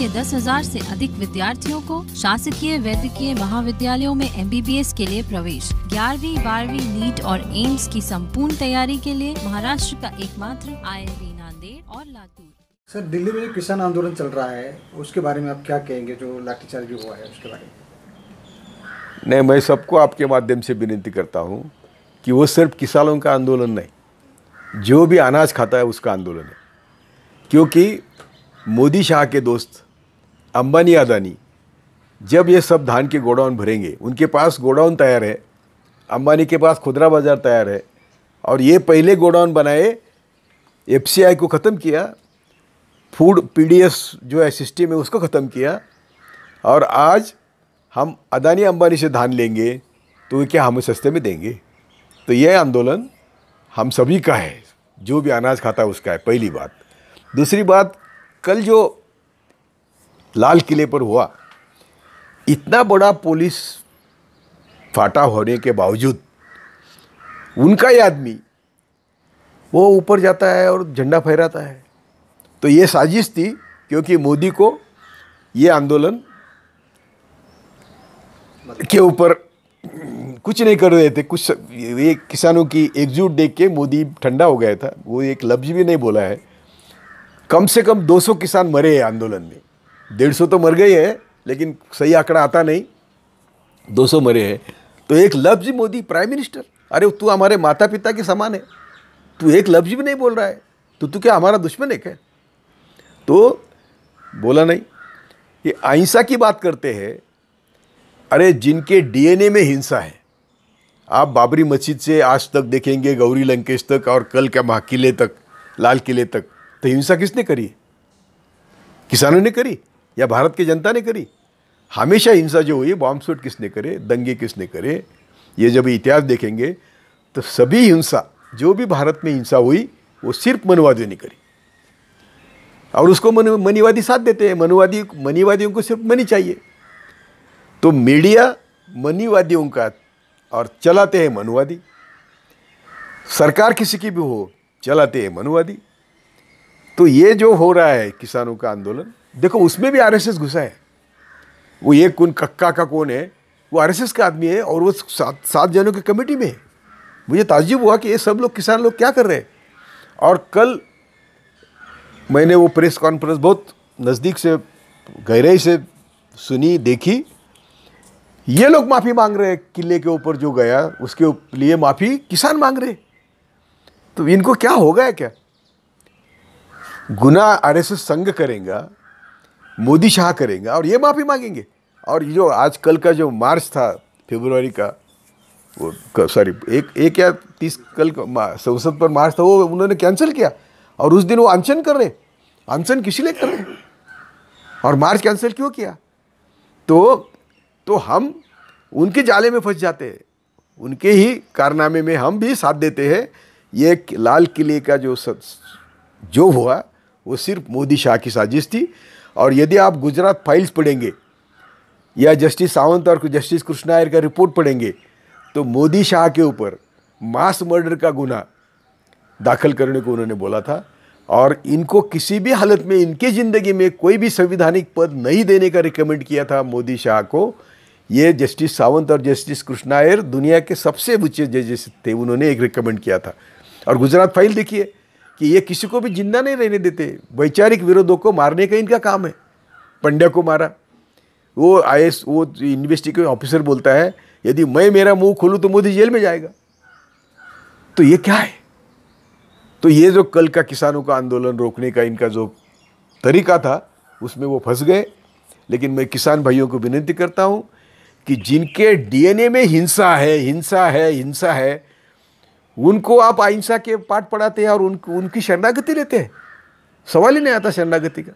के दस हजार ऐसी अधिक विद्यार्थियों को शासकीय वैद्यकीय महाविद्यालयों में एम के लिए प्रवेश ग्यारहवीं बारहवीं नीट और एम्स की संपूर्ण तैयारी के लिए महाराष्ट्र का एकमात्र आई नांदेड़ और लातूर सर दिल्ली में जो किसान आंदोलन चल रहा है उसके बारे में आप क्या कहेंगे जो लाठीचार्ज भी हुआ है उसके बारे में नहीं मैं सबको आपके माध्यम से विनती करता हूँ कि वो सिर्फ किसानों का आंदोलन नहीं जो भी अनाज खाता है उसका आंदोलन है क्योंकि मोदी शाह के दोस्त अंबानी अदानी जब ये सब धान के गोडाउन भरेंगे उनके पास गोडाउन तैयार है अंबानी के पास खुदरा बाज़ार तैयार है और ये पहले गोडाउन बनाए एफसीआई को ख़त्म किया फूड पीडीएस जो है सिस्टम है उसको ख़त्म किया और आज हम अदानी अंबानी से धान लेंगे तो क्या हमें सस्ते में देंगे तो यह आंदोलन हम सभी का है जो भी अनाज खाता है उसका है पहली बात दूसरी बात कल जो लाल किले पर हुआ इतना बड़ा पुलिस फाटा होने के बावजूद उनका ही आदमी वो ऊपर जाता है और झंडा फहराता है तो ये साजिश थी क्योंकि मोदी को ये आंदोलन के ऊपर कुछ नहीं कर रहे थे कुछ ये किसानों की एकजुट देख के मोदी ठंडा हो गया था वो एक लफ्ज भी नहीं बोला है कम से कम 200 किसान मरे आंदोलन में डेढ़ सौ तो मर गए हैं लेकिन सही आंकड़ा आता नहीं दो सौ मरे हैं तो एक लफ्ज मोदी प्राइम मिनिस्टर अरे तू हमारे माता पिता के समान है तू एक लफ्ज भी नहीं बोल रहा है तो तू क्या हमारा दुश्मन है क्या तो बोला नहीं ये अहिंसा की बात करते हैं अरे जिनके डीएनए में हिंसा है आप बाबरी मस्जिद से आज तक देखेंगे गौरी लंकेश तक और कल क्या महाकिले तक लाल किले तक तो हिंसा किसने करी किसानों ने करी या भारत की जनता ने करी हमेशा हिंसा जो हुई शूट किसने करे दंगे किसने करे ये जब इतिहास देखेंगे तो सभी हिंसा जो भी भारत में हिंसा हुई वो सिर्फ मनुवादियों ने करी और उसको मन मनीवादी साथ देते हैं मनुवादी मनीवादियों को सिर्फ मनी चाहिए तो मीडिया मनीवादियों का और चलाते हैं मनुवादी सरकार किसी की भी हो चलाते हैं मनुवादी तो ये जो हो रहा है किसानों का आंदोलन देखो उसमें भी आरएसएस घुसा है वो एक कौन कक्का का कौन है वो आरएसएस का आदमी है और वो सात सात जनों की कमेटी में है मुझे ताजुब हुआ कि ये सब लोग किसान लोग क्या कर रहे हैं और कल मैंने वो प्रेस कॉन्फ्रेंस बहुत नज़दीक से गहराई से सुनी देखी ये लोग माफ़ी मांग रहे हैं किले के ऊपर जो गया उसके लिए माफ़ी किसान मांग रहे तो इनको क्या होगा क्या गुना आरएसएस संघ करेगा मोदी शाह करेगा और ये माफ़ी मांगेंगे और जो आजकल का जो मार्च था फेब्रुवरी का वो सॉरी एक एक या तीस कल का संसद पर मार्च था वो उन्होंने कैंसिल किया और उस दिन वो अनशन कर रहे अनशन किसी ने कर रहे और मार्च कैंसिल क्यों किया तो तो हम उनके जाले में फंस जाते हैं उनके ही कारनामे में हम भी साथ देते हैं ये लाल किले का जो सच, जो हुआ वो सिर्फ मोदी शाह की साजिश थी और यदि आप गुजरात फाइल्स पढ़ेंगे या जस्टिस सावंत और जस्टिस कृष्णायर का रिपोर्ट पढ़ेंगे तो मोदी शाह के ऊपर मास मर्डर का गुना दाखिल करने को उन्होंने बोला था और इनको किसी भी हालत में इनके ज़िंदगी में कोई भी संविधानिक पद नहीं देने का रिकमेंड किया था मोदी शाह को ये जस्टिस सावंत और जस्टिस कृष्णायर दुनिया के सबसे ऊँचे जजेस थे उन्होंने एक रिकमेंड किया था और गुजरात फाइल देखिए कि ये किसी को भी जिंदा नहीं रहने देते वैचारिक विरोधों को मारने का इनका काम है पंड्या को मारा वो आई वो इन्वेस्टिगेटिव ऑफिसर बोलता है यदि मैं मेरा मुंह खोलूँ तो मोदी जेल में जाएगा तो ये क्या है तो ये जो कल का किसानों का आंदोलन रोकने का इनका जो तरीका था उसमें वो फंस गए लेकिन मैं किसान भाइयों को विनती करता हूँ कि जिनके डीएनए में हिंसा है हिंसा है हिंसा है उनको आप अहिंसा के पाठ पढ़ाते हैं और उन, उनकी शरणागति लेते हैं सवाल ही नहीं आता शरणागति का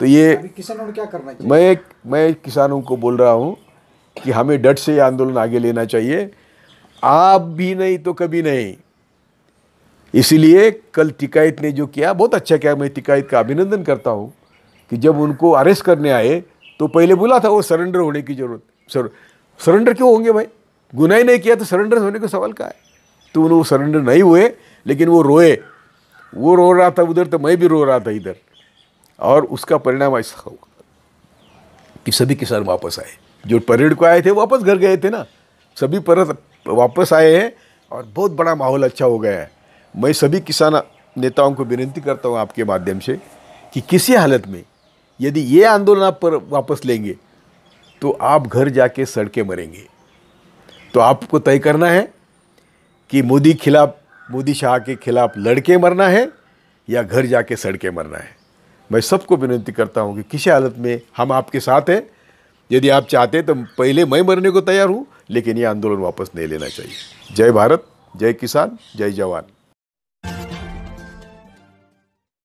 तो ये किसानों क्या करना चाहिए मैं मैं किसानों को बोल रहा हूँ कि हमें डट से आंदोलन आगे लेना चाहिए आप भी नहीं तो कभी नहीं इसीलिए कल टिकायत ने जो किया बहुत अच्छा किया मैं टिकायत का अभिनंदन करता हूँ कि जब उनको अरेस्ट करने आए तो पहले बोला था वो सरेंडर होने की जरूरत सर सरेंडर क्यों होंगे भाई गुनाह नहीं किया तो सरेंडर होने का सवाल क्या है तो वो सरेंडर नहीं हुए लेकिन वो रोए वो रो रहा था उधर तो मैं भी रो रहा था इधर और उसका परिणाम ऐसा हो कि सभी किसान वापस आए जो परेड को आए थे वापस घर गए थे ना सभी परत वापस आए हैं और बहुत बड़ा माहौल अच्छा हो गया है मैं सभी किसान नेताओं को विनती करता हूँ आपके माध्यम से कि किसी हालत में यदि ये आंदोलन आप पर वापस लेंगे तो आप घर जाके सड़कें मरेंगे तो आपको तय करना है कि मोदी खिलाफ मोदी शाह के खिलाफ लड़के मरना है या घर जाके सड़के मरना है मैं सबको विनती करता हूँ कि किसी हालत में हम आपके साथ हैं यदि आप चाहते तो पहले मैं मरने को तैयार हूँ लेकिन ये आंदोलन वापस नहीं लेना चाहिए जय भारत जय किसान जय जवान